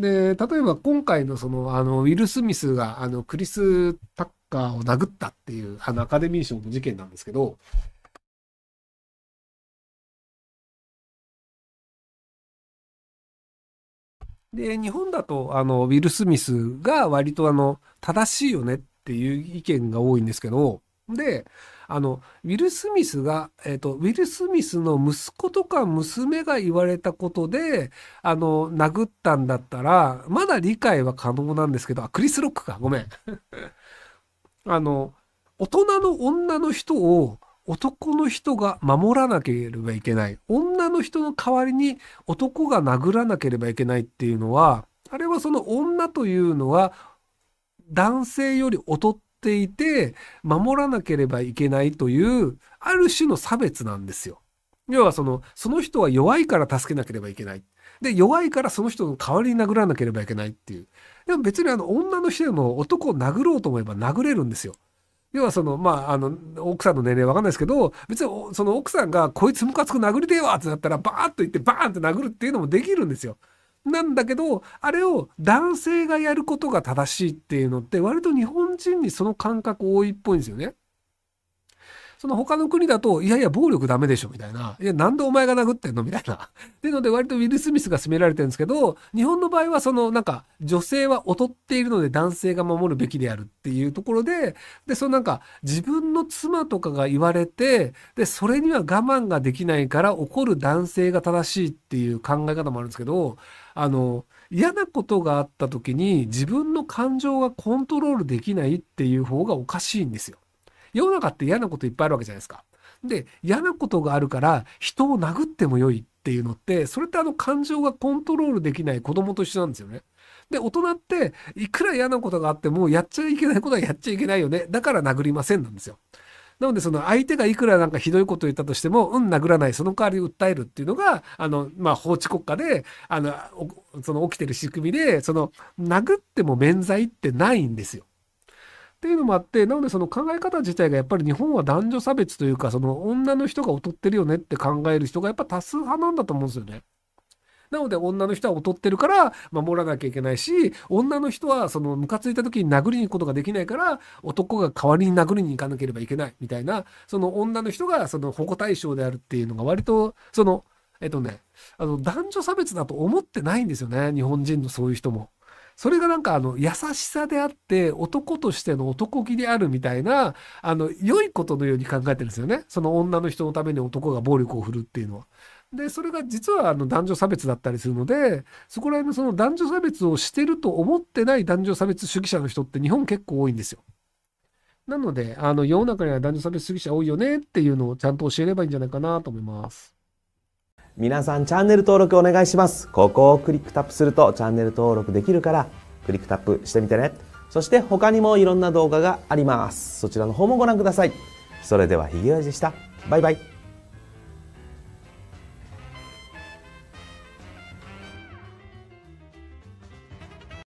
で、例えば今回のその、あの、ウィル・スミスが、あの、クリス・タッカーを殴ったっていう、あの、アカデミー賞の事件なんですけど、で、日本だと、あの、ウィル・スミスが割と、あの、正しいよねっていう意見が多いんですけど、で、あの、ウィル・スミスが、えっ、ー、と、ウィル・スミスの息子とか娘が言われたことで、あの、殴ったんだったら、まだ理解は可能なんですけど、あ、クリス・ロックか、ごめん。あの、大人の女の人を男の人が守らなければいけない。女の人の代わりに男が殴らなければいけないっていうのは、あれはその女というのは、男性より劣っていて、守らなければいけないという、ある種の差別なんですよ。要はその、その人は弱いから助けなければいけない。で、弱いからその人の代わりに殴らなければいけないっていう。でも別にあの、女の人でも男を殴ろうと思えば殴れるんですよ。要はその、まあ、あの、奥さんの年齢わかんないですけど、別にその奥さんがこいつムカつく殴りてえわってなったら、バーッと言ってバーンって殴るっていうのもできるんですよ。なんだけど、あれを男性がやることが正しいっていうのって、割と日本人にその感覚多いっぽいんですよね。その他の国だと、いやいや、暴力ダメでしょ、みたいな。いや、なんでお前が殴ってんのみたいな。っていうので、割とウィル・スミスが責められてるんですけど、日本の場合は、その、なんか、女性は劣っているので男性が守るべきであるっていうところで、で、そのなんか、自分の妻とかが言われて、で、それには我慢ができないから怒る男性が正しいっていう考え方もあるんですけど、あの、嫌なことがあった時に自分の感情がコントロールできないっていう方がおかしいんですよ。世の中って嫌なこといっぱいあるわけじゃないですか。で、嫌なことがあるから人を殴っても良いっていうのって、それってあの感情がコントロールできない子供と一緒なんですよね。で、大人っていくら嫌なことがあってもやっちゃいけないことはやっちゃいけないよね。だから殴りませんなんですよ。なのでその相手がいくらなんかひどいこと言ったとしてもうん殴らないその代わり訴えるっていうのがあの、まあ、法治国家であのその起きてる仕組みでその殴っても免罪ってないんですよ。っていうのもあって、なのでその考え方自体がやっぱり日本は男女差別というか、その女の人が劣ってるよねって考える人がやっぱ多数派なんだと思うんですよね。なので女の人は劣ってるから守らなきゃいけないし、女の人はそのムカついた時に殴りに行くことができないから、男が代わりに殴りに行かなければいけないみたいな、その女の人がその保護対象であるっていうのが割と、その、えっとね、あの男女差別だと思ってないんですよね、日本人のそういう人も。それがなんかあの優しさであって男としての男気であるみたいなあの良いことのように考えてるんですよねその女の人のために男が暴力を振るっていうのは。でそれが実はあの男女差別だったりするのでそこら辺のその男女差別をしてると思ってない男女差別主義者の人って日本結構多いんですよ。なのであの世の中には男女差別主義者多いよねっていうのをちゃんと教えればいいんじゃないかなと思います。皆さんチャンネル登録お願いします。ここをクリックタップするとチャンネル登録できるからクリックタップしてみてね。そして他にもいろんな動画があります。そちらの方もご覧ください。それではひげおじでした。バイバイ。